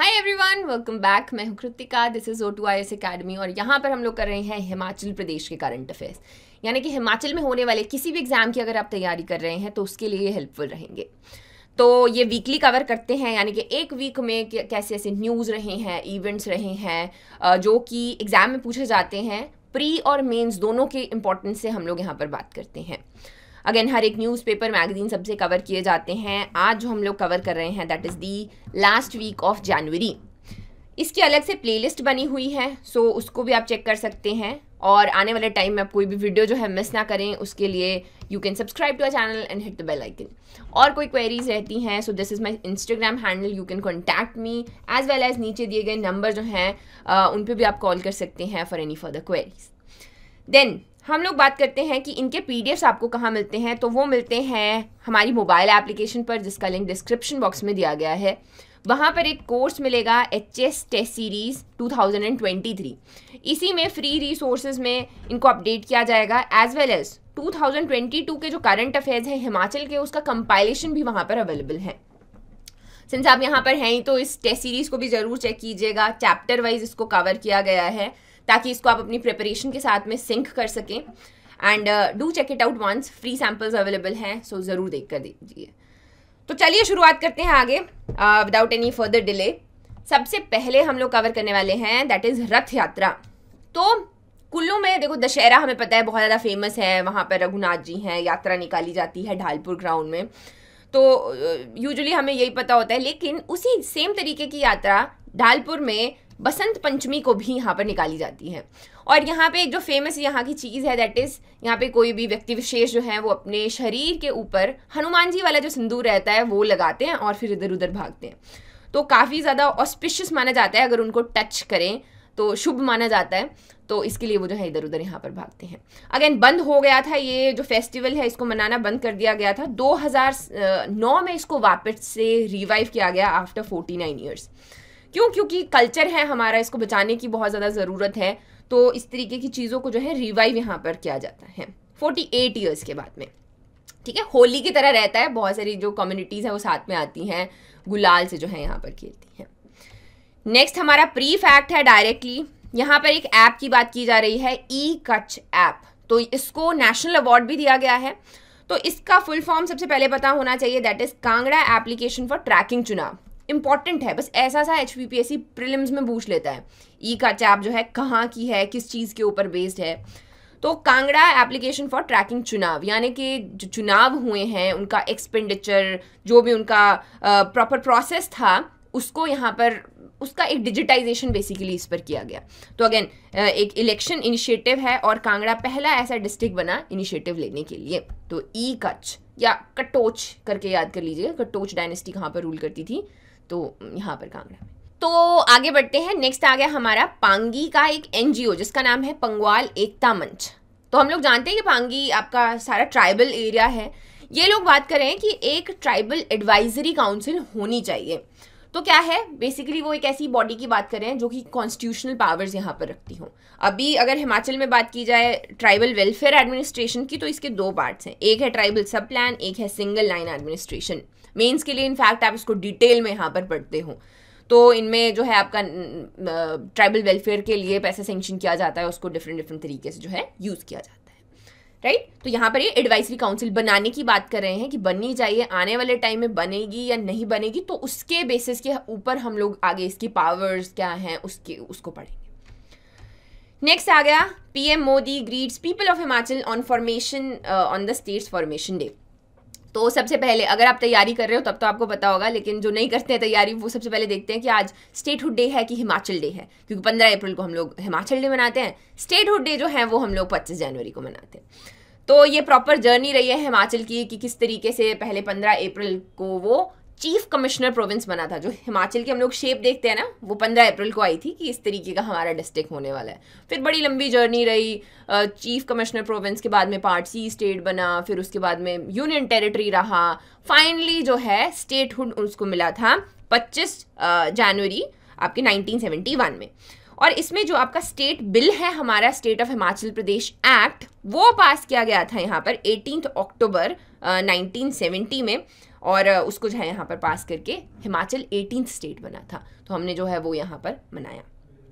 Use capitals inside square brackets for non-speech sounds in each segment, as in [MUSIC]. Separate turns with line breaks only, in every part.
Hi everyone welcome back मैं हूं Kritika this is O two I S academy और यहाँ पर हम लोग कर रहे हैं हिमाचल प्रदेश के करंट अफेयर्स यानी कि हिमाचल में होने वाले किसी भी एग्ज़ाम की अगर आप तैयारी कर रहे हैं तो उसके लिए ये हेल्पफुल रहेंगे तो ये वीकली कवर करते हैं यानी कि एक वीक में कैसे ऐसे न्यूज़ रहे हैं इवेंट्स रहे हैं जो कि एग्ज़ाम में पूछे जाते हैं प्री और मेन्स दोनों के इम्पोर्टेंस से हम लोग यहाँ पर बात करते हैं अगेन हर एक न्यूज़पेपर मैगजीन सबसे कवर किए जाते हैं आज जो हम लोग कवर कर रहे हैं that is the last week of January इसकी अलग से प्लेलिस्ट बनी हुई है सो so उसको भी आप चेक कर सकते हैं और आने वाले टाइम में आप कोई भी वीडियो जो है मिस ना करें उसके लिए you can subscribe to our channel and hit the bell icon और कोई क्वेरीज रहती हैं so this is my Instagram handle you can contact me as well as नीचे दिए गए नंबर जो हैं उन पर भी आप कॉल कर सकते हैं for any further queries then हम लोग बात करते हैं कि इनके पी आपको कहाँ मिलते हैं तो वो मिलते हैं हमारी मोबाइल एप्लीकेशन पर जिसका लिंक डिस्क्रिप्शन बॉक्स में दिया गया है वहाँ पर एक कोर्स मिलेगा एच एस टेस्ट सीरीज़ 2023 इसी में फ्री रिसोर्सेज में इनको अपडेट किया जाएगा एज वेल एज़ 2022 के जो करंट अफेयर्स हैं हिमाचल के उसका कंपाइलेशन भी वहाँ पर अवेलेबल है सिंस आप यहाँ पर हैं ही तो इस टेस्ट सीरीज़ को भी ज़रूर चेक कीजिएगा चैप्टर वाइज इसको कवर किया गया है ताकि इसको आप अपनी प्रिपरेशन के साथ में सिंक कर सकें and do check it out once free samples available हैं सो ज़रूर देख कर दीजिए तो चलिए शुरुआत करते हैं आगे विदाउट एनी फर्दर डिले सबसे पहले हम लोग कवर करने वाले हैं दैट इज़ रथ यात्रा तो कुल्लू में देखो दशहरा हमें पता है बहुत ज़्यादा फेमस है वहाँ पर रघुनाथ जी हैं यात्रा निकाली जाती है ढालपुर ग्राउंड में तो यूजुअली uh, हमें यही पता होता है लेकिन उसी सेम तरीके की यात्रा ढालपुर में बसंत पंचमी को भी यहाँ पर निकाली जाती है और यहाँ पे जो फेमस यहाँ की चीज़ है दैट इज़ यहाँ पे कोई भी व्यक्ति विशेष जो है वो अपने शरीर के ऊपर हनुमान जी वाला जो सिंदूर रहता है वो लगाते हैं और फिर इधर उधर भागते हैं तो काफ़ी ज़्यादा ऑस्पिशियस माना जाता है अगर उनको टच करें तो शुभ माना जाता है तो इसके लिए वो जो है इधर उधर यहाँ पर भागते हैं अगेन बंद हो गया था ये जो फेस्टिवल है इसको मनाना बंद कर दिया गया था 2009 में इसको वापस से रिवाइव किया गया आफ्टर 49 नाइन ईयर्स क्यों क्योंकि कल्चर है हमारा इसको बचाने की बहुत ज़्यादा ज़रूरत है तो इस तरीके की चीज़ों को जो है रिवाइव यहाँ पर किया जाता है फोर्टी एट ईयर्स के बाद में ठीक है होली की तरह रहता है बहुत सारी जो कम्युनिटीज़ हैं वो साथ में आती हैं गुलाल से जो है यहाँ पर खेलती हैं नेक्स्ट हमारा प्री फैक्ट है डायरेक्टली यहाँ पर एक ऐप की बात की जा रही है ई कच ऐप तो इसको नेशनल अवार्ड भी दिया गया है तो इसका फुल फॉर्म सबसे पहले पता होना चाहिए that is Kangra application for tracking चुनाव इंपॉर्टेंट है बस ऐसा सा एच पी में पूछ लेता है ई e का चैप जो है कहाँ की है किस चीज़ के ऊपर बेस्ड है तो कांगड़ा एप्लीकेशन फॉर ट्रैकिंग चुनाव यानी कि जो चुनाव हुए हैं उनका एक्सपेंडिचर जो भी उनका प्रॉपर प्रोसेस था उसको यहाँ पर उसका एक डिजिटाइजेशन बेसिकली इस पर किया गया तो अगेन एक इलेक्शन इनिशिएटिव है और कांगड़ा पहला ऐसा डिस्ट्रिक्ट बना इनिशिएटिव लेने के लिए तो ई e कच या कटोच करके याद कर लीजिएगा कटोच डायनेस्टी कहाँ पर रूल करती थी तो यहाँ पर काम में तो आगे बढ़ते हैं नेक्स्ट आ गया हमारा पांगी का एक एनजीओ जिसका नाम है पंगवाल एकता मंच तो हम लोग जानते हैं कि पांगी आपका सारा ट्राइबल एरिया है ये लोग बात कर रहे हैं कि एक ट्राइबल एडवाइजरी काउंसिल होनी चाहिए तो क्या है बेसिकली वो एक ऐसी बॉडी की बात कर रहे हैं जो कि कॉन्स्टिट्यूशनल पावर्स यहाँ पर रखती हूँ अभी अगर हिमाचल में बात की जाए ट्राइबल वेलफेयर एडमिनिस्ट्रेशन की तो इसके दो पार्ट्स हैं एक है ट्राइबल सब प्लान एक है सिंगल लाइन एडमिनिस्ट्रेशन मेंस के लिए इनफैक्ट आप इसको डिटेल में यहाँ पर पढ़ते हो तो इनमें जो है आपका ट्राइबल वेलफेयर के लिए पैसा सेंक्शन किया जाता है उसको डिफरेंट डिफरेंट तरीके से जो है यूज़ किया जाता है राइट right? तो यहाँ पर ये एडवाइजरी काउंसिल बनाने की बात कर रहे हैं कि बननी चाहिए आने वाले टाइम में बनेगी या नहीं बनेगी तो उसके बेसिस के ऊपर हम लोग आगे इसकी पावर्स क्या हैं उसके उसको पढ़ेंगे नेक्स्ट आ गया PM Modi greets people of Himachal on formation on the states formation day तो सबसे पहले अगर आप तैयारी कर रहे हो तब तो आपको पता होगा लेकिन जो नहीं करते हैं तैयारी वो सबसे पहले देखते हैं कि आज स्टेटहुड डे है कि हिमाचल डे है क्योंकि पंद्रह अप्रैल को हम लोग हिमाचल डे मनाते हैं स्टेटहुड डे जो है वो हम लोग पच्चीस जनवरी को मनाते हैं तो ये प्रॉपर जर्नी रही है हिमाचल की कि किस तरीके से पहले पंद्रह अप्रैल को वो चीफ कमिश्नर प्रोविंस बना था जो हिमाचल की हम लोग शेप देखते हैं ना वो पंद्रह अप्रैल को आई थी कि इस तरीके का हमारा डिस्ट्रिक्ट होने वाला है फिर बड़ी लंबी जर्नी रही चीफ कमिश्नर प्रोविंस के बाद में पार्ट सी स्टेट बना फिर उसके बाद में यूनियन टेरिटरी रहा फाइनली जो है स्टेटहुड उसको मिला था पच्चीस जनवरी आपके नाइनटीन में और इसमें जो आपका स्टेट बिल है हमारा state of Himachal Pradesh act वो पास किया गया था यहाँ पर एटीन अक्टूबर नाइनटीन में और उसको जो है यहाँ पर पास करके हिमाचल एटीन स्टेट बना था तो हमने जो है वो यहाँ पर मनाया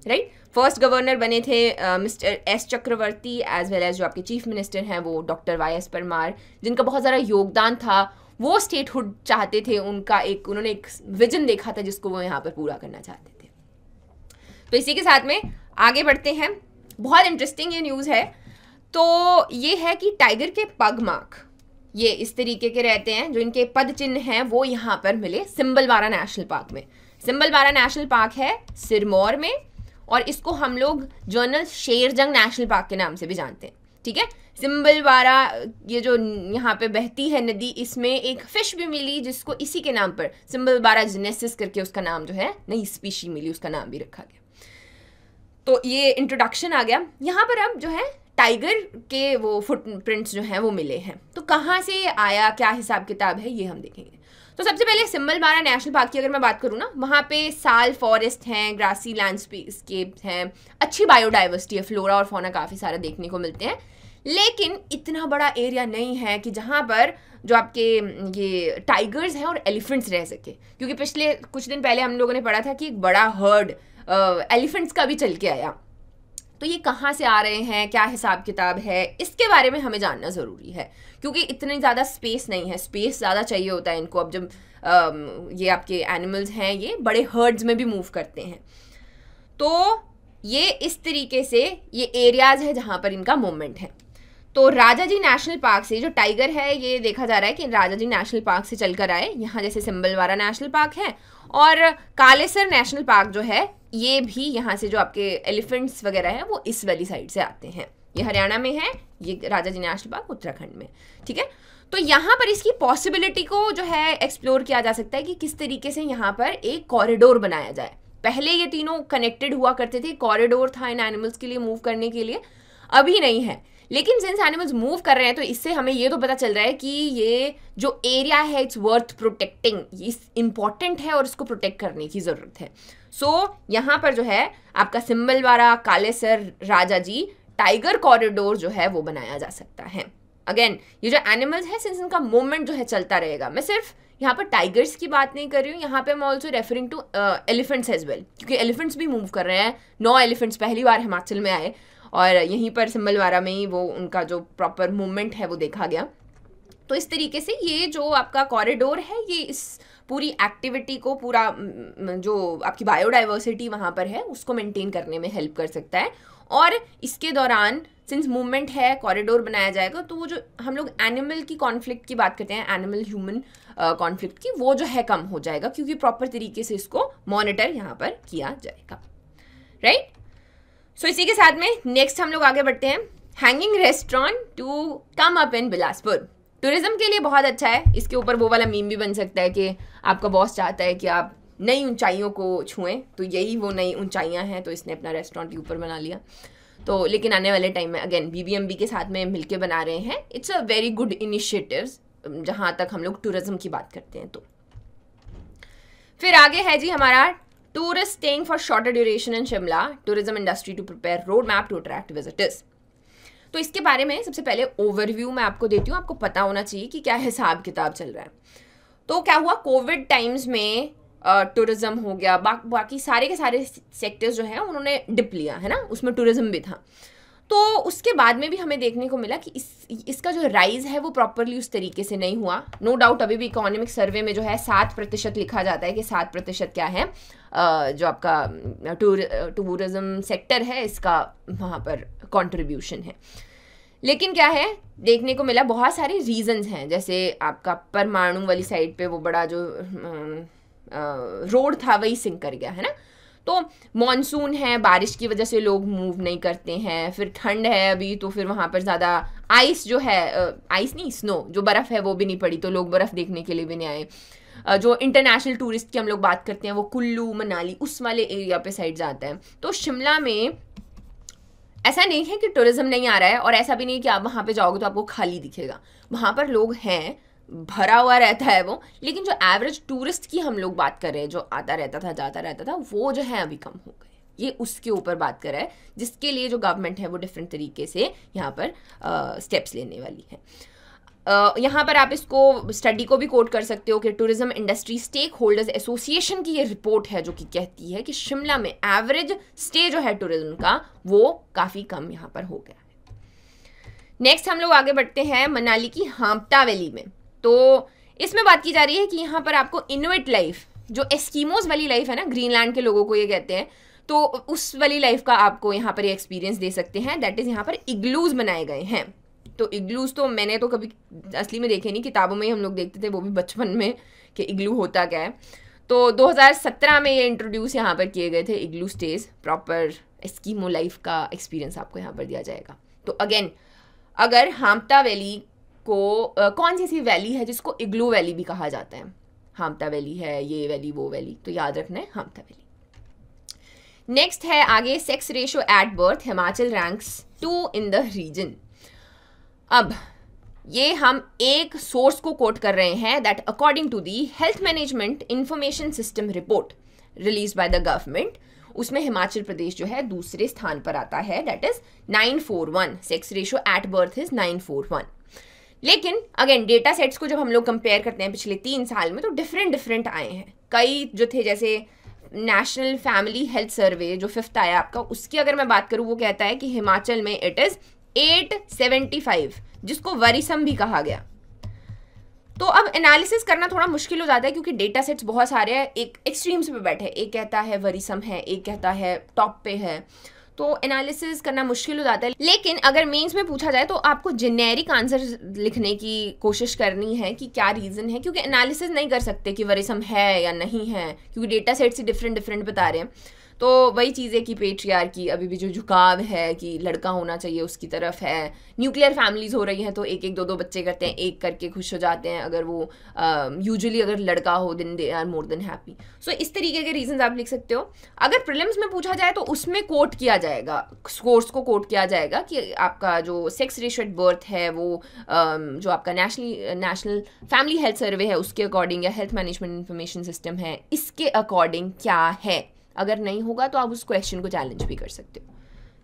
राइट फर्स्ट गवर्नर बने थे mister S Chakravarti as well as जो आपके चीफ मिनिस्टर हैं वो डॉक्टर वाई एस परमार जिनका बहुत ज़्यादा योगदान था वो स्टेटहुड चाहते थे उनका एक उन्होंने एक विजन देखा था जिसको वो यहाँ पर पूरा करना चाहते थे तो इसी के साथ में आगे बढ़ते हैं बहुत इंटरेस्टिंग ये न्यूज़ है तो ये है कि टाइगर के पग मार्क ये इस तरीके के रहते हैं जो इनके पद चिन्ह हैं वो यहाँ पर मिले बारा नेशनल पार्क में बारा नेशनल पार्क है सिरमौर में और इसको हम लोग जर्नल शेरजंग नेशनल पार्क के नाम से भी जानते हैं ठीक है सिम्बलवारा ये जो यहाँ पे बहती है नदी इसमें एक फिश भी मिली जिसको इसी के नाम पर सिम्बलवारा जिनेसिस करके उसका नाम जो है नई स्पीशी मिली उसका नाम भी रखा गया तो ये इंट्रोडक्शन आ गया यहाँ पर अब जो है टाइगर के वो फुट प्रिंट्स जो हैं वो मिले हैं तो कहाँ से आया क्या हिसाब किताब है ये हम देखेंगे तो सबसे पहले सिम्बल मारा नेशनल पार्क की अगर मैं बात करूँ ना वहाँ पे साल फॉरेस्ट हैं ग्रासी लैंडस्केप हैं अच्छी बायोडाइवर्सिटी है फ्लोरा और फोना काफ़ी सारा देखने को मिलते हैं लेकिन इतना बड़ा एरिया नहीं है कि जहाँ पर जो आपके ये टाइगर्स हैं और एलिफेंट्स रह सके क्योंकि पिछले कुछ दिन पहले हम लोगों ने पढ़ा था कि एक बड़ा हर्ड एलिफेंट्स का भी चल के आया तो ये कहाँ से आ रहे हैं क्या हिसाब किताब है इसके बारे में हमें जानना ज़रूरी है क्योंकि इतनी ज़्यादा स्पेस नहीं है स्पेस ज़्यादा चाहिए होता है इनको अब जब आ, ये आपके एनिमल्स हैं ये बड़े हर्ड्स में भी मूव करते हैं तो ये इस तरीके से ये एरियाज़ है जहाँ पर इनका मूवमेंट है तो राजा जी नेशनल पार्क से जो टाइगर है ये देखा जा रहा है कि राजा जी नेशनल पार्क से चल कर आए यहाँ जैसे सिम्बलवारा नेशनल पार्क है और कालेसर नेशनल पार्क जो है ये भी यहाँ से जो आपके एलिफेंट्स वगैरह हैं वो इस वाली साइड से आते हैं ये हरियाणा में है ये Rajaji national park Uttarakhand में ठीक है तो यहाँ पर इसकी पॉसिबिलिटी को जो है एक्सप्लोर किया जा सकता है कि किस तरीके से यहाँ पर एक कॉरिडोर बनाया जाए पहले ये तीनों कनेक्टेड हुआ करते थे कॉरिडोर था इन एनिमल्स के लिए मूव करने के लिए अभी नहीं है लेकिन जिनसे एनिमल्स मूव कर रहे हैं तो इससे हमें ये तो पता चल रहा है कि ये जो एरिया है इट्स वर्थ प्रोटेक्टिंग इस इम्पॉर्टेंट है और इसको प्रोटेक्ट करने की ज़रूरत है सो so, यहाँ पर जो है आपका Simbalbara Kalesar Rajaji tiger corridor जो है वो बनाया जा सकता है अगेन ये जो एनिमल्स है सिंस इनका मूवमेंट जो है चलता रहेगा मैं सिर्फ यहाँ पर टाइगर्स की बात नहीं कर रही हूँ यहाँ पे मैं also referring to elephants as well क्योंकि एलिफेंट्स भी मूव कर रहे हैं नौ एलिफेंट्स पहली बार हिमाचल में आए और यहीं पर सिम्बलवारा में ही वो उनका जो प्रॉपर मूवमेंट है वो देखा गया तो इस तरीके से ये जो आपका कॉरिडोर है ये इस पूरी एक्टिविटी को पूरा जो आपकी बायोडाइवर्सिटी वहाँ पर है उसको मेंटेन करने में हेल्प कर सकता है और इसके दौरान सिंस मूवमेंट है कॉरिडोर बनाया जाएगा तो वो जो हम लोग एनिमल की कॉन्फ्लिक्ट की बात करते हैं एनिमल ह्यूमन कॉन्फ्लिक्ट की वो जो है कम हो जाएगा क्योंकि प्रॉपर तरीके से इसको मॉनिटर यहाँ पर किया जाएगा राइट right? सो so, इसी के साथ में नेक्स्ट हम लोग आगे बढ़ते हैं hanging restaurant to come up in Bilaspur tourism के लिए बहुत अच्छा है इसके ऊपर वो वाला मीम भी बन सकता है कि आपका बॉस चाहता है कि आप नई ऊंचाइयों को छुएं तो यही वो नई ऊंचाइयां हैं तो इसने अपना रेस्टोरेंट ऊपर बना लिया तो लेकिन आने वाले टाइम में अगेन बी के साथ में मिलकर बना रहे हैं it's a very good initiative जहाँ तक हम लोग टूरिज्म की बात करते हैं तो फिर आगे है जी हमारा tourist staying for shorter duration in Shimla tourism industry to prepare road map to attract visitors तो इसके बारे में सबसे पहले ओवरव्यू मैं आपको देती हूँ आपको पता होना चाहिए कि क्या हिसाब किताब चल रहा है तो क्या हुआ कोविड टाइम्स में टूरिज़्म हो गया बा, बाकी सारे के सारे सेक्टर्स जो हैं उन्होंने डिप लिया है ना उसमें टूरिज़्म भी था तो उसके बाद में भी हमें देखने को मिला कि इस इसका जो राइज है वो प्रॉपरली उस तरीके से नहीं हुआ नो no डाउट अभी भी इकोनॉमिक सर्वे में जो है सात प्रतिशत लिखा जाता है कि सात प्रतिशत क्या है जो आपका टूर टूरिज्म सेक्टर है इसका वहाँ पर कंट्रीब्यूशन है लेकिन क्या है देखने को मिला बहुत सारे रीजंस हैं जैसे आपका परमाणु वाली साइड पे वो बड़ा जो रोड था वही सिंक कर गया है ना तो मानसून है बारिश की वजह से लोग मूव नहीं करते हैं फिर ठंड है अभी तो फिर वहाँ पर ज़्यादा आइस जो है आइस नहीं स्नो जो बर्फ़ है वो भी नहीं पड़ी तो लोग बर्फ़ देखने के लिए भी नहीं आए जो इंटरनेशनल टूरिस्ट की हम लोग बात करते हैं वो कुल्लू मनाली उस वाले एरिया पे साइड जाता है तो शिमला में ऐसा नहीं है कि टूरिज़्म नहीं आ रहा है और ऐसा भी नहीं कि आप वहाँ पे जाओगे तो आपको खाली दिखेगा वहाँ पर लोग हैं भरा हुआ रहता है वो लेकिन जो एवरेज टूरिस्ट की हम लोग बात कर रहे हैं जो आता रहता था जाता रहता था वो जो है अभी कम हो गए ये उसके ऊपर बात कर रहा है जिसके लिए जो गवर्नमेंट है वो डिफरेंट तरीके से यहाँ पर स्टेप्स लेने वाली है Uh, यहाँ पर आप इसको स्टडी को भी कोट कर सकते हो कि tourism industry stakeholders association की ये रिपोर्ट है जो कि कहती है कि शिमला में एवरेज स्टे जो है टूरिज्म का वो काफ़ी कम यहाँ पर हो गया है नेक्स्ट हम लोग आगे बढ़ते हैं मनाली की हाम्पटा वैली में तो इसमें बात की जा रही है कि यहाँ पर आपको इनोवेट लाइफ जो एस्कीमोज वाली लाइफ है ना ग्रीनलैंड के लोगों को ये कहते हैं तो उस वाली लाइफ का आपको यहाँ पर एक्सपीरियंस दे सकते हैं दैट इज़ यहाँ पर इग्लूज बनाए गए हैं तो इग्लूज तो मैंने तो कभी असली में देखे नहीं किताबों में ही हम लोग देखते थे वो भी बचपन में कि इग्लू होता क्या है तो 2017 में ये इंट्रोड्यूस यहाँ पर किए गए थे igloo stays proper Eskimo life का एक्सपीरियंस आपको यहाँ पर दिया जाएगा तो अगेन अगर हामता वैली जिसको आ, कौन सी ऐसी वैली है जिसको इग्लू वैली भी कहा जाता है हामता वैली है ये वैली वो वैली तो याद रखना है हामता वैली नेक्स्ट है आगे sex ratio at birth Himachal ranks two in the region अब ये हम एक सोर्स को कोट कर रहे हैं that according to the health management information system report release by the government उसमें हिमाचल प्रदेश जो है दूसरे स्थान पर आता है that is 941 sex ratio at birth is 941 लेकिन अगेन डेटा सेट्स को जब हम लोग कंपेयर करते हैं पिछले तीन साल में तो डिफरेंट डिफरेंट आए हैं कई जो थे जैसे नेशनल फैमिली हेल्थ सर्वे जो फिफ्थ आया आपका उसकी अगर मैं बात करूँ वो कहता है कि हिमाचल में it is at seventy five जिसको वरीसम भी कहा गया तो अब एनालिसिस करना थोड़ा मुश्किल हो जाता है क्योंकि डेटा सेट्स बहुत सारे हैं एक एक्सट्रीम्स पे बैठे एक कहता है वरीसम है एक कहता है टॉप पे है तो एनालिसिस करना मुश्किल हो जाता है लेकिन अगर मेंस में पूछा जाए तो आपको जेनेरिक आंसर लिखने की कोशिश करनी है कि क्या रीज़न है क्योंकि एनालिसिस नहीं कर सकते कि वरिसम है या नहीं है क्योंकि डेटा सेट्स ही डिफरेंट डिफरेंट बता रहे हैं तो वही चीज़ है कि पेट्रियार की अभी भी जो झुकाव है कि लड़का होना चाहिए उसकी तरफ है न्यूक्लियर फैमिलीज़ हो रही हैं तो एक एक दो दो बच्चे करते हैं एक करके खुश हो जाते हैं अगर वो यूजुअली अगर लड़का हो दिन they are more than happy so इस तरीके के रीजंस आप लिख सकते हो अगर प्रिलिम्स में पूछा जाए तो उसमें कोट किया जाएगा स्कोर्स को कोट किया जाएगा कि आपका जो सेक्स रेशो एट बर्थ है वो जो आपका national national family health survey है उसके अकॉर्डिंग या हेल्थ मैनेजमेंट इन्फॉर्मेशन सिस्टम है इसके अकॉर्डिंग क्या है अगर नहीं होगा तो आप उस क्वेश्चन को चैलेंज भी कर सकते हो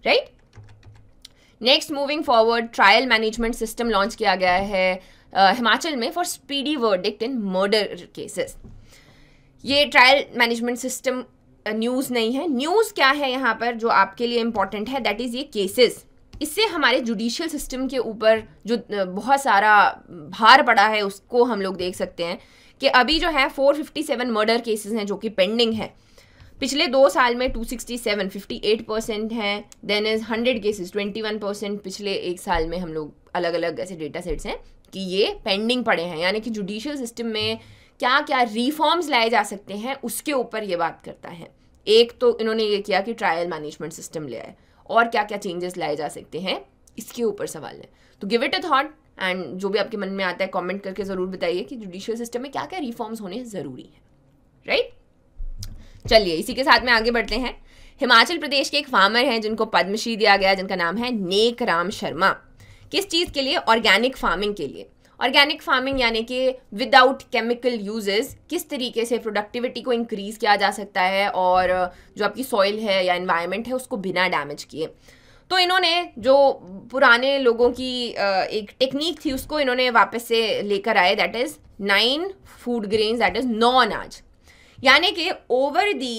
right next moving forward trial management system launch किया गया है हिमाचल में for speedy verdict in murder cases ये ट्रायल मैनेजमेंट सिस्टम न्यूज़ नहीं है न्यूज़ क्या है यहाँ पर जो आपके लिए इंपॉर्टेंट है दैट इज़ ये केसेस इससे हमारे जुडिशियल सिस्टम के ऊपर जो बहुत सारा भार पड़ा है उसको हम लोग देख सकते हैं कि अभी जो है 457 मर्डर केसेस हैं जो कि पेंडिंग है पिछले दो साल में 267 58 परसेंट हैं देन इज़ 100 केसेस 21 परसेंट पिछले एक साल में हम लोग अलग अलग ऐसे डेटा सेट्स हैं कि ये पेंडिंग पड़े हैं यानी कि जुडिशियल सिस्टम में क्या क्या रिफॉर्म्स लाए जा सकते हैं उसके ऊपर ये बात करता है एक तो इन्होंने ये किया कि ट्रायल मैनेजमेंट सिस्टम ले आए और क्या क्या चेंजेस लाए जा सकते हैं इसके ऊपर सवाल है तो give it a thought and जो भी आपके मन में आता है कमेंट करके ज़रूर बताइए कि जुडिशियल सिस्टम में क्या क्या रिफॉर्म्स होने ज़रूरी हैं राइट right? चलिए इसी के साथ में आगे बढ़ते हैं हिमाचल प्रदेश के एक फार्मर हैं जिनको पद्मश्री दिया गया जिनका नाम है नेक राम शर्मा किस चीज़ के लिए ऑर्गेनिक फार्मिंग के लिए ऑर्गेनिक फार्मिंग यानी कि विदाउट केमिकल यूजेस किस तरीके से प्रोडक्टिविटी को इंक्रीज़ किया जा सकता है और जो आपकी सॉइल है या इन्वायरमेंट है उसको बिना डैमेज किए तो इन्होंने जो पुराने लोगों की एक टेक्निक थी उसको इन्होंने वापस से लेकर आए that is nine food grains that is नौ अनाज यानी कि ओवर दी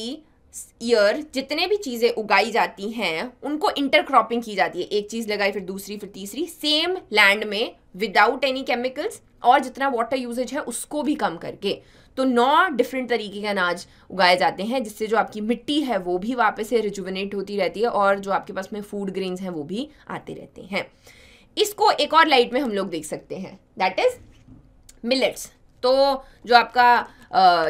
ईयर जितने भी चीज़ें उगाई जाती हैं उनको इंटरक्रॉपिंग की जाती है एक चीज़ लगाई फिर दूसरी फिर तीसरी सेम लैंड में विदाउट एनी केमिकल्स और जितना वाटर यूजेज है उसको भी कम करके तो नौ डिफरेंट तरीके के अनाज उगाए जाते हैं जिससे जो आपकी मिट्टी है वो भी वापस से रिजुवनेट होती रहती है और जो आपके पास में फूड ग्रेन्स हैं वो भी आते रहते हैं इसको एक और लाइट में हम लोग देख सकते हैं दैट इज़ मिलेट्स तो जो आपका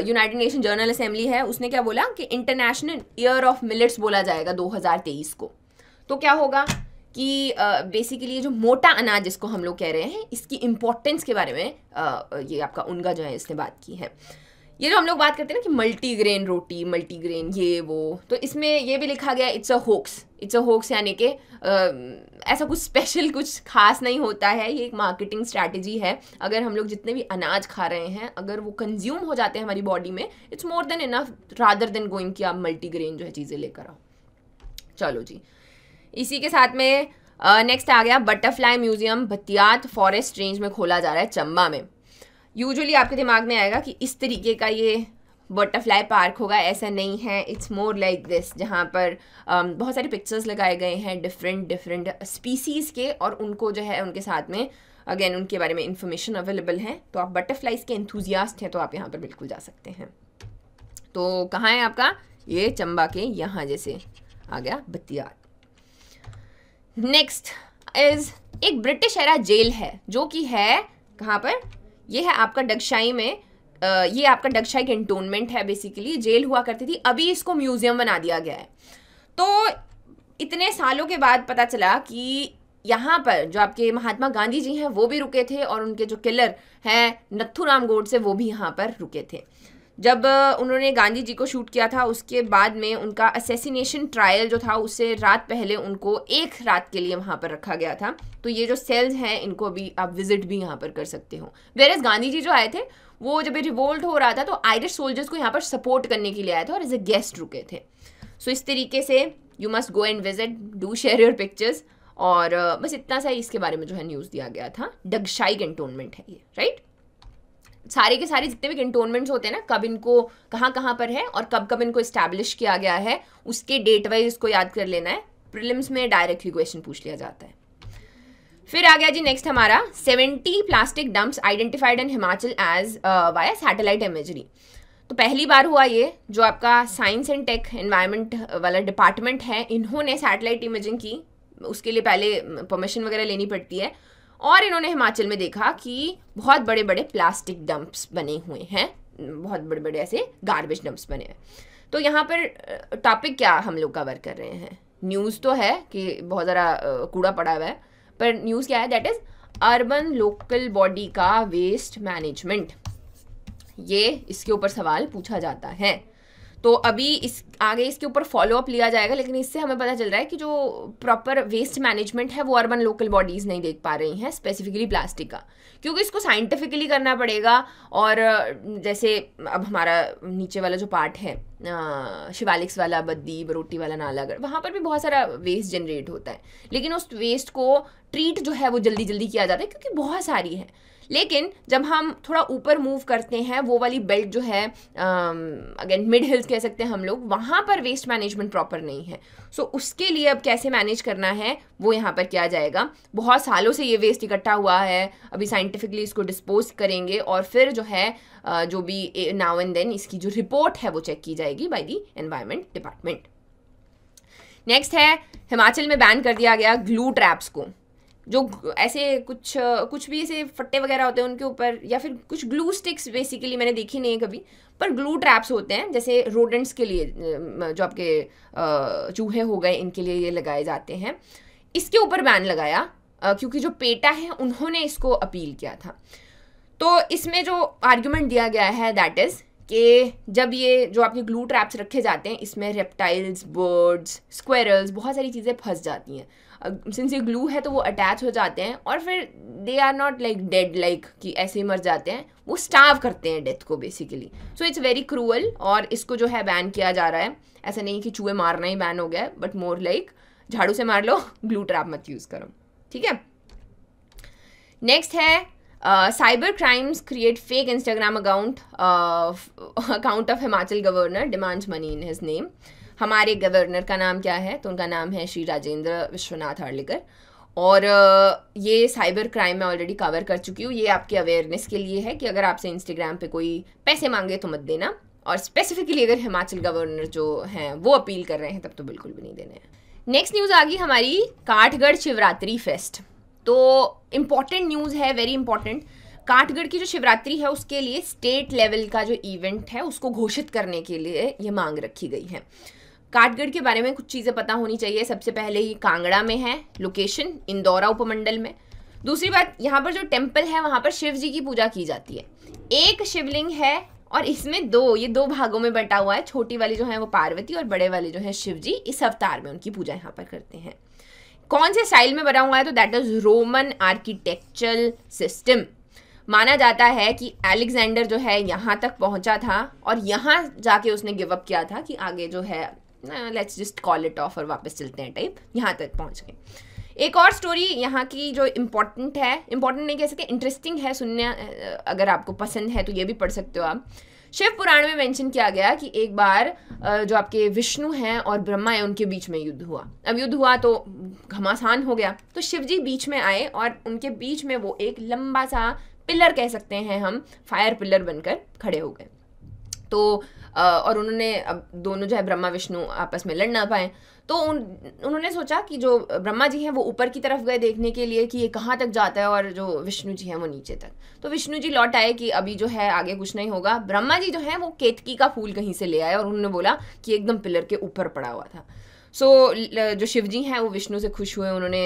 यूनाइटेड नेशन जर्नल असेंबली है उसने क्या बोला कि इंटरनेशनल ईयर ऑफ मिलेट्स बोला जाएगा 2023 को तो क्या होगा कि बेसिकली uh, जो मोटा अनाज जिसको हम लोग कह रहे हैं इसकी इम्पोर्टेंस के बारे में uh, ये आपका उनका जो है इसने बात की है ये जो तो हम लोग बात करते हैं ना कि मल्टीग्रेन रोटी मल्टीग्रेन ये वो तो इसमें ये भी लिखा गया it's a hoax it's a hoax यानी कि ऐसा कुछ स्पेशल कुछ खास नहीं होता है ये एक मार्केटिंग स्ट्रैटेजी है अगर हम लोग जितने भी अनाज खा रहे हैं अगर वो कंज्यूम हो जाते हैं हमारी बॉडी में it's more than enough rather than going कि आप मल्टीग्रेन जो है चीज़ें लेकर आओ चलो जी इसी के साथ में नेक्स्ट uh, आ गया butterfly museum Bhatiyat forest range में खोला जा रहा है चंबा में यूजुअली आपके दिमाग में आएगा कि इस तरीके का ये बटरफ्लाई पार्क होगा ऐसा नहीं है इट्स मोर लाइक दिस जहाँ पर um, बहुत सारे पिक्चर्स लगाए गए हैं डिफरेंट डिफरेंट स्पीसीज़ के और उनको जो है उनके साथ में अगेन उनके बारे में इंफॉर्मेशन अवेलेबल है तो आप बटरफ्लाइज के एंथुजियास्ट हैं तो आप यहाँ पर बिल्कुल जा सकते हैं तो कहाँ है आपका ये चंबा के यहाँ जैसे आ गया बतिया नेक्स्ट इज एक ब्रिटिश एरा जेल है जो कि है कहाँ पर ये है आपका डगशाई में ये आपका डगशाई कंटोनमेंट है बेसिकली जेल हुआ करती थी अभी इसको म्यूज़ियम बना दिया गया है तो इतने सालों के बाद पता चला कि यहाँ पर जो आपके महात्मा गांधी जी हैं वो भी रुके थे और उनके जो किलर हैं नत्थुराम गोड से वो भी यहाँ पर रुके थे जब उन्होंने गांधी जी को शूट किया था उसके बाद में उनका असेसिनेशन ट्रायल जो था उससे रात पहले उनको एक रात के लिए वहाँ पर रखा गया था तो ये जो सेल्स हैं इनको अभी आप विजिट भी यहाँ पर कर सकते हो वेरस गांधी जी जो आए थे वो जब रिवोल्ट हो रहा था तो आयरिश सोल्जर्स को यहाँ पर सपोर्ट करने के लिए आया था और एज ए गेस्ट रुके थे सो इस तरीके से you must go and visit do share your pictures और बस इतना सा ही इसके बारे में जो है न्यूज़ दिया गया था डगशाई कंटोनमेंट है ये राइट सारे के सारे जितने भी कंटोनमेंट्स होते हैं ना कब इनको कहाँ कहाँ पर है और कब कब इनको इस्टेब्लिश किया गया है उसके डेट वाइज इसको याद कर लेना है प्रिलिम्स में डायरेक्टली क्वेश्चन पूछ लिया जाता है फिर आ गया जी नेक्स्ट हमारा 70 plastic dumps identified in Himachal as via satellite imagery तो पहली बार हुआ ये जो आपका साइंस एंड टेक एनवायरनमेंट वाला डिपार्टमेंट है इन्होंने सैटेलाइट इमेजिंग की उसके लिए पहले परमिशन वगैरह लेनी पड़ती है और इन्होंने हिमाचल में देखा कि बहुत बड़े बड़े प्लास्टिक डंप्स बने हुए हैं बहुत बड़े बड़े ऐसे गार्बेज डंप्स बने हुए तो यहाँ पर टॉपिक क्या हम लोग कवर कर रहे हैं न्यूज़ तो है कि बहुत ज़रा कूड़ा पड़ा हुआ है पर न्यूज़ क्या है that is urban local body का वेस्ट मैनेजमेंट ये इसके ऊपर सवाल पूछा जाता है तो अभी इस आगे इसके ऊपर फॉलोअप लिया जाएगा लेकिन इससे हमें पता चल रहा है कि जो प्रॉपर वेस्ट मैनेजमेंट है वो अर्बन लोकल बॉडीज़ नहीं देख पा रही हैं स्पेसिफिकली प्लास्टिक का क्योंकि इसको साइंटिफिकली करना पड़ेगा और जैसे अब हमारा नीचे वाला जो पार्ट है शिवालिक्स वाला बद्दी बरोटी वाला नालागढ़ वहाँ पर भी बहुत सारा वेस्ट जनरेट होता है लेकिन उस वेस्ट को ट्रीट जो है वो जल्दी जल्दी किया जाता है क्योंकि बहुत सारी है लेकिन जब हम थोड़ा ऊपर मूव करते हैं वो वाली बेल्ट जो है अगेन मिड हिल्स कह सकते हैं हम लोग वहाँ पर वेस्ट मैनेजमेंट प्रॉपर नहीं है सो so, उसके लिए अब कैसे मैनेज करना है वो यहाँ पर किया जाएगा बहुत सालों से ये वेस्ट इकट्ठा हुआ है अभी साइंटिफिकली इसको डिस्पोज करेंगे और फिर जो है जो भी नाउ एंड देन इसकी जो रिपोर्ट है वो चेक की जाएगी by the environment department next है हिमाचल में बैन कर दिया गया ग्लू ट्रैप्स को जो ऐसे कुछ कुछ भी ऐसे फट्टे वगैरह होते हैं उनके ऊपर या फिर कुछ ग्लू स्टिक्स बेसिकली मैंने देखी नहीं है कभी पर ग्लू ट्रैप्स होते हैं जैसे रोडेंट्स के लिए जो आपके चूहे हो गए इनके लिए ये लगाए जाते हैं इसके ऊपर बैन लगाया क्योंकि जो पेटा है उन्होंने इसको अपील किया था तो इसमें जो आर्ग्यूमेंट दिया गया है दैट इज़ कि जब ये जो आपके ग्लू ट्रैप्स रखे जाते हैं इसमें रेप्टाइल्स बर्ड्स स्क्वेरल्स बहुत सारी चीज़ें फंस जाती हैं सिंस ये ग्लू है तो वो अटैच हो जाते हैं और फिर they are not like dead like कि ऐसे ही मर जाते हैं वो स्टाव करते हैं डेथ को basically so it's very cruel और इसको जो है बैन किया जा रहा है ऐसा नहीं कि चूहे मारना ही बैन हो गया बट मोर लाइक झाड़ू से मार लो ग्लू [LAUGHS] ट्रैप मत यूज़ करो ठीक है नेक्स्ट है cyber crimes create fake Instagram account account of Himachal governor demands money in his name हमारे गवर्नर का नाम क्या है तो उनका नाम है श्री राजेंद्र विश्वनाथ हर्लिकर और ये साइबर क्राइम मैं ऑलरेडी कवर कर चुकी हूँ ये आपके अवेयरनेस के लिए है कि अगर आपसे इंस्टाग्राम पे कोई पैसे मांगे तो मत देना और स्पेसिफिकली अगर हिमाचल गवर्नर जो हैं वो अपील कर रहे हैं तब तो बिल्कुल भी नहीं देने हैं नेक्स्ट न्यूज़ आ गई हमारी काठगढ़ शिवरात्रि फेस्ट तो इम्पॉर्टेंट न्यूज़ है वेरी इंपॉर्टेंट काठगढ़ की जो शिवरात्रि है उसके लिए स्टेट लेवल का जो इवेंट है उसको घोषित करने के लिए ये मांग रखी गई है काठगढ़ के बारे में कुछ चीज़ें पता होनी चाहिए सबसे पहले ये कांगड़ा में है लोकेशन इंदौरा उपमंडल में दूसरी बात यहाँ पर जो टेम्पल है वहाँ पर शिव जी की पूजा की जाती है एक शिवलिंग है और इसमें दो ये दो भागों में बटा हुआ है छोटी वाली जो है वो पार्वती और बड़े वाले जो है शिव जी इस अवतार में उनकी पूजा यहाँ पर करते हैं कौन से स्टाइल में बना हुआ है तो that is Roman architectural system माना जाता है कि एलेक्जेंडर जो है यहाँ तक पहुँचा था और यहाँ जाके उसने गिव अप किया था कि आगे जो है let's just call it off और वापस चलते हैं टाइप यहाँ तक पहुँच गए एक और स्टोरी यहाँ की जो इम्पोर्टेंट है इम्पोर्टेंट नहीं कह सकते इंटरेस्टिंग है सुनने अगर आपको पसंद है तो ये भी पढ़ सकते हो आप शिव पुराण में मेंशन किया गया कि एक बार जो आपके विष्णु हैं और ब्रह्मा हैं उनके बीच में युद्ध हुआ अब युद्ध हुआ तो घमासान हो गया तो शिव जी बीच में आए और उनके बीच में वो एक लंबा सा पिलर कह सकते हैं हम फायर पिलर बनकर खड़े हो गए तो और उन्होंने अब दोनों जो है ब्रह्मा विष्णु आपस में लड़ ना पाए तो उन उन्होंने सोचा कि जो ब्रह्मा जी हैं वो ऊपर की तरफ गए देखने के लिए कि ये कहाँ तक जाता है और जो विष्णु जी हैं वो नीचे तक तो विष्णु जी लौट आए कि अभी जो है आगे कुछ नहीं होगा ब्रह्मा जी जो है वो केतकी का फूल कहीं से ले आए और उन्होंने बोला कि एकदम पिलर के ऊपर पड़ा हुआ था सो so, जो शिव जी हैं वो विष्णु से खुश हुए उन्होंने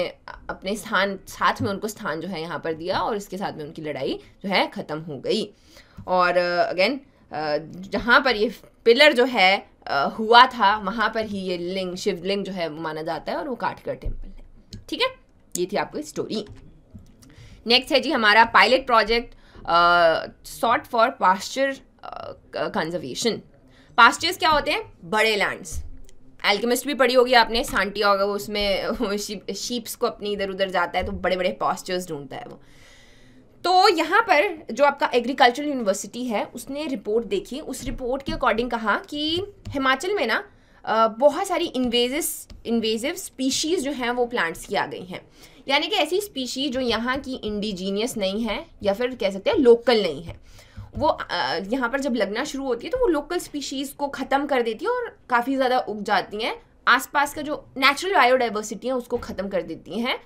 अपने स्थान साथ में उनको स्थान जो है यहाँ पर दिया और इसके साथ में उनकी लड़ाई जो है ख़त्म हो गई और अगेन जहाँ पर ये पिलर जो है हुआ था वहाँ पर ही ये लिंग शिवलिंग जो है माना जाता है और वो काठगढ़ टेम्पल है ठीक है ये थी आपकी स्टोरी नेक्स्ट है जी हमारा pilot project sought for pasture conservation pastures क्या होते हैं बड़े लैंड्स एल्केमिस्ट भी पढ़ी होगी आपने सांटी होगा वो उसमें शीप्स को अपनी इधर उधर जाता है तो बड़े बड़े पॉस्चर्स ढूंढता है वो तो यहाँ पर जो आपका एग्रीकल्चरल यूनिवर्सिटी है उसने रिपोर्ट देखी उस रिपोर्ट के अकॉर्डिंग कहा कि हिमाचल में ना बहुत सारी इन्वेजिस इन्वेजिव स्पीशीज़ जो हैं वो प्लांट्स की आ गई हैं यानी कि ऐसी स्पीशीज़ जो यहाँ की इंडिजीनियस नहीं है या फिर कह सकते हैं लोकल नहीं है वो यहाँ पर जब लगना शुरू होती है तो वो लोकल स्पीशीज़ को ख़त्म कर देती है और काफ़ी ज़्यादा उग जाती हैं आसपास का जो नेचुरल बायोडाइवर्सिटी है उसको ख़त्म कर देती हैं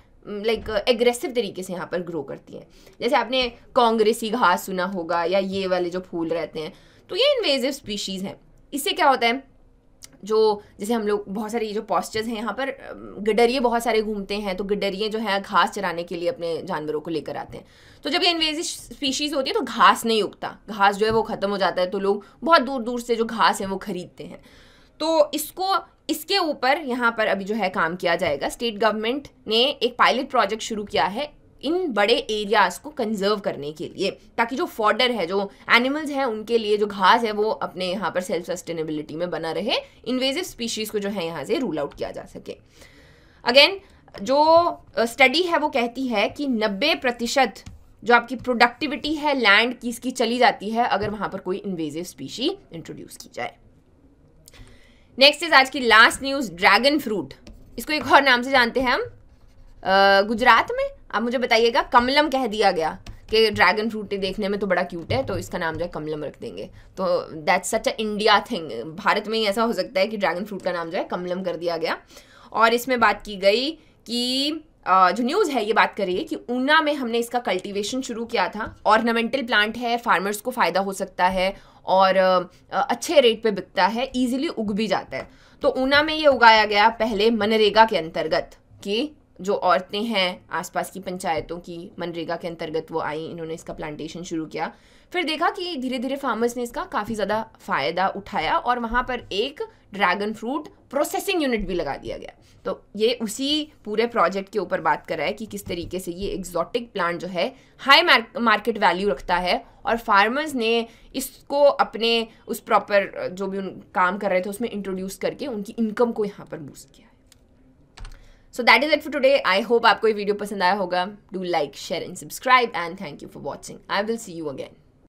लाइक एग्रेसिव तरीके से यहाँ पर ग्रो करती हैं जैसे आपने कांग्रेसी घास सुना होगा या ये वाले जो फूल रहते हैं तो ये इन्वेजिव स्पीशीज़ हैं इससे क्या होता है जो जैसे हम लोग बहुत सारे जो पॉस्चर्स हैं यहाँ पर गडरिए बहुत सारे घूमते हैं तो गडरिए जो है घास चराने के लिए अपने जानवरों को लेकर आते हैं तो जब ये इन्वेजिव स्पीशीज़ होती है तो घास नहीं उगता घास जो है वो ख़त्म हो जाता है तो लोग बहुत दूर दूर से जो घास है वो खरीदते हैं तो इसको इसके ऊपर यहाँ पर अभी जो है काम किया जाएगा स्टेट गवर्नमेंट ने एक पायलट प्रोजेक्ट शुरू किया है इन बड़े एरियाज़ को कंजर्व करने के लिए ताकि जो फॉर्डर है जो एनिमल्स हैं उनके लिए जो घास है वो अपने यहाँ पर सेल्फ सस्टेनेबिलिटी में बना रहे इन्वेजिव स्पीशीज़ को जो है यहाँ से रूल आउट किया जा सके अगेन जो स्टडी है वो कहती है कि नब्बे प्रतिशत जो आपकी प्रोडक्टिविटी है लैंड की इसकी चली जाती है अगर वहाँ पर कोई इन्वेजिव स्पीशी इंट्रोड्यूस की जाए नेक्स्ट इज आज की लास्ट न्यूज़ ड्रैगन फ्रूट इसको एक और नाम से जानते हैं हम गुजरात में आप मुझे बताइएगा कमलम कह दिया गया कि ड्रैगन फ्रूट देखने में तो बड़ा क्यूट है तो इसका नाम जो है कमलम रख देंगे तो that's such a India thing Bharat में ही ऐसा हो सकता है कि ड्रैगन फ्रूट का नाम जो है कमलम कर दिया गया और इसमें बात की गई कि जो न्यूज़ है ये बात करिए कि ऊना में हमने इसका कल्टीवेशन शुरू किया था ऑर्नामेंटल प्लांट है फार्मर्स को फ़ायदा हो सकता है और अच्छे रेट पे बिकता है ईजिली उग भी जाता है तो ऊना में ये उगाया गया पहले मनरेगा के अंतर्गत कि जो औरतें हैं आसपास की पंचायतों की मनरेगा के अंतर्गत वो आई इन्होंने इसका प्लांटेशन शुरू किया फिर देखा कि धीरे धीरे फार्मर्स ने इसका काफ़ी ज़्यादा फ़ायदा उठाया और वहाँ पर एक ड्रैगन फ्रूट प्रोसेसिंग यूनिट भी लगा दिया गया तो ये उसी पूरे प्रोजेक्ट के ऊपर बात कर रहा है कि किस तरीके से ये एग्जॉटिक प्लांट जो है हाई मार्केट वैल्यू रखता है और फार्मर्स ने इसको अपने उस प्रॉपर जो भी उन काम कर रहे थे उसमें इंट्रोड्यूस करके उनकी इनकम को यहाँ पर बूस्ट किया so that is it for today I hope आपको ये वीडियो पसंद आया होगा do like share and subscribe and thank you for watching I will see you again